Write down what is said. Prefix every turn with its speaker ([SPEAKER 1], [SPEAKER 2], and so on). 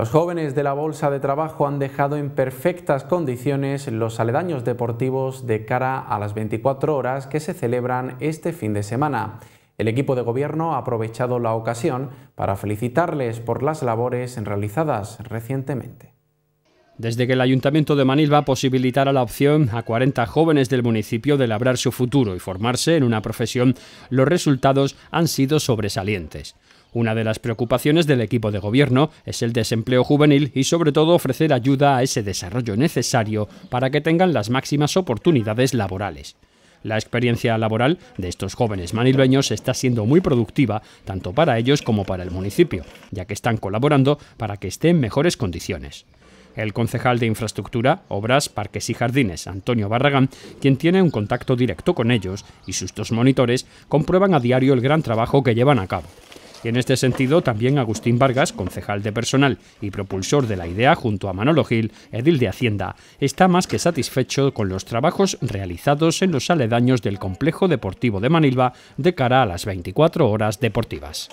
[SPEAKER 1] Los jóvenes de la Bolsa de Trabajo han dejado en perfectas condiciones los aledaños deportivos de cara a las 24 horas que se celebran este fin de semana. El equipo de gobierno ha aprovechado la ocasión para felicitarles por las labores
[SPEAKER 2] realizadas recientemente. Desde que el Ayuntamiento de Manilva posibilitara la opción a 40 jóvenes del municipio de labrar su futuro y formarse en una profesión, los resultados han sido sobresalientes. Una de las preocupaciones del equipo de gobierno es el desempleo juvenil y sobre todo ofrecer ayuda a ese desarrollo necesario para que tengan las máximas oportunidades laborales. La experiencia laboral de estos jóvenes manilbeños está siendo muy productiva tanto para ellos como para el municipio, ya que están colaborando para que estén en mejores condiciones. El concejal de Infraestructura, Obras, Parques y Jardines, Antonio Barragán, quien tiene un contacto directo con ellos, y sus dos monitores comprueban a diario el gran trabajo que llevan a cabo en este sentido, también Agustín Vargas, concejal de personal y propulsor de la idea junto a Manolo Gil, edil de Hacienda, está más que satisfecho con los trabajos realizados en los aledaños del complejo deportivo de Manilva de cara a las 24 horas deportivas.